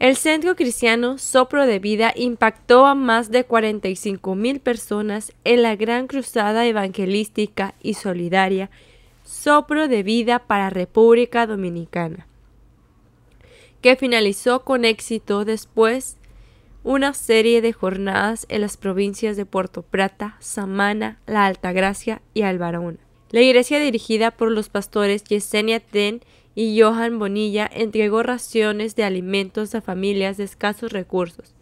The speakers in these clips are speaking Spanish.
El Centro Cristiano Sopro de Vida impactó a más de 45 mil personas en la gran cruzada evangelística y solidaria Sopro de Vida para República Dominicana, que finalizó con éxito después una serie de jornadas en las provincias de Puerto Prata, Samana, La Altagracia y Albarona. La iglesia dirigida por los pastores Yesenia Ten y Johan Bonilla entregó raciones de alimentos a familias de escasos recursos.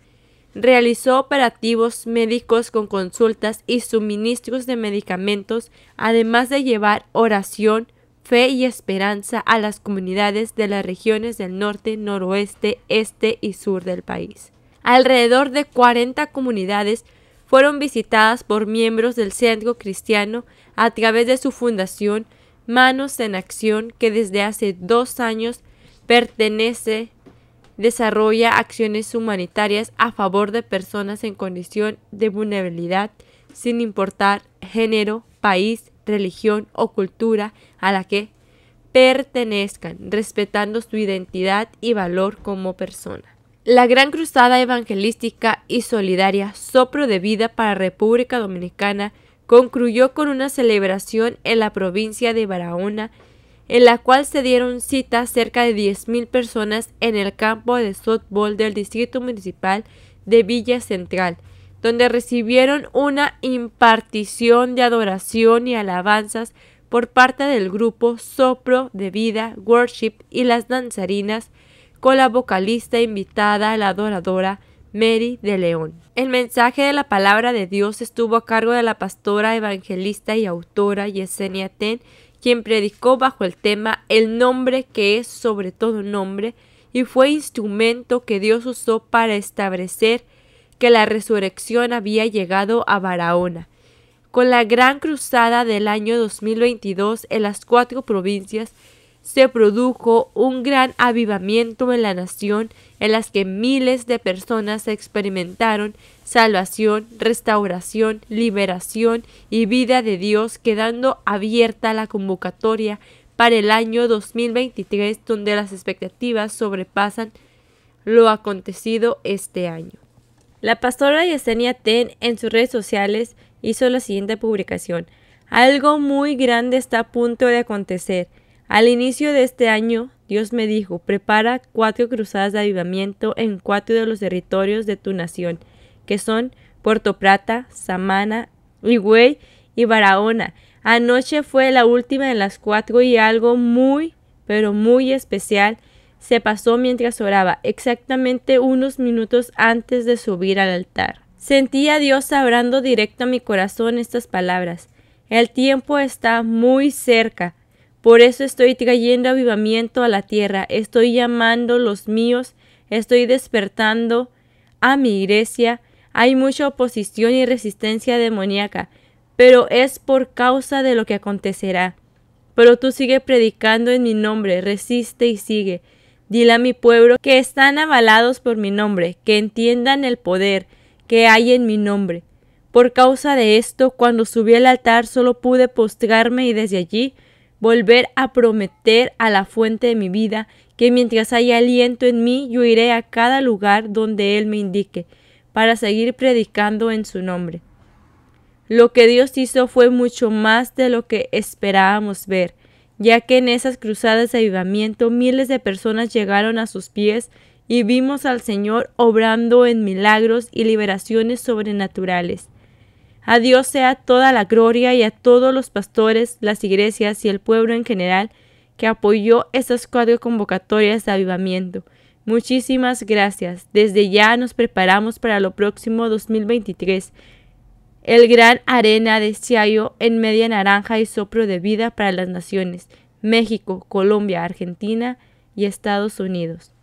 Realizó operativos médicos con consultas y suministros de medicamentos, además de llevar oración, fe y esperanza a las comunidades de las regiones del norte, noroeste, este y sur del país. Alrededor de 40 comunidades fueron visitadas por miembros del Centro Cristiano a través de su fundación Manos en Acción, que desde hace dos años pertenece, desarrolla acciones humanitarias a favor de personas en condición de vulnerabilidad, sin importar género, país, religión o cultura a la que pertenezcan, respetando su identidad y valor como persona. La gran cruzada evangelística y solidaria Sopro de Vida para República Dominicana concluyó con una celebración en la provincia de Barahona, en la cual se dieron cita cerca de 10.000 personas en el campo de softball del Distrito Municipal de Villa Central, donde recibieron una impartición de adoración y alabanzas por parte del grupo Sopro de Vida Worship y las danzarinas, con la vocalista invitada, la adoradora Mary de León. El mensaje de la palabra de Dios estuvo a cargo de la pastora, evangelista y autora Yesenia Ten, quien predicó bajo el tema El nombre que es sobre todo nombre y fue instrumento que Dios usó para establecer que la resurrección había llegado a Barahona. Con la gran cruzada del año 2022 en las cuatro provincias, se produjo un gran avivamiento en la nación en las que miles de personas experimentaron salvación, restauración, liberación y vida de Dios, quedando abierta la convocatoria para el año 2023 donde las expectativas sobrepasan lo acontecido este año. La pastora Yesenia Ten en sus redes sociales hizo la siguiente publicación. Algo muy grande está a punto de acontecer. Al inicio de este año, Dios me dijo, prepara cuatro cruzadas de avivamiento en cuatro de los territorios de tu nación, que son Puerto Prata, Samana, Higüey y Barahona. Anoche fue la última de las cuatro y algo muy, pero muy especial se pasó mientras oraba, exactamente unos minutos antes de subir al altar. Sentí a Dios hablando directo a mi corazón estas palabras. El tiempo está muy cerca. Por eso estoy trayendo avivamiento a la tierra, estoy llamando los míos, estoy despertando a mi iglesia. Hay mucha oposición y resistencia demoníaca, pero es por causa de lo que acontecerá. Pero tú sigue predicando en mi nombre, resiste y sigue. Dile a mi pueblo que están avalados por mi nombre, que entiendan el poder que hay en mi nombre. Por causa de esto, cuando subí al altar solo pude postrarme y desde allí volver a prometer a la fuente de mi vida que mientras haya aliento en mí yo iré a cada lugar donde Él me indique, para seguir predicando en su nombre. Lo que Dios hizo fue mucho más de lo que esperábamos ver, ya que en esas cruzadas de avivamiento miles de personas llegaron a sus pies y vimos al Señor obrando en milagros y liberaciones sobrenaturales. A Dios sea toda la gloria y a todos los pastores, las iglesias y el pueblo en general que apoyó estas cuatro convocatorias de avivamiento. Muchísimas gracias. Desde ya nos preparamos para lo próximo 2023. El gran arena de Ciayo en media naranja y sopro de vida para las naciones. México, Colombia, Argentina y Estados Unidos.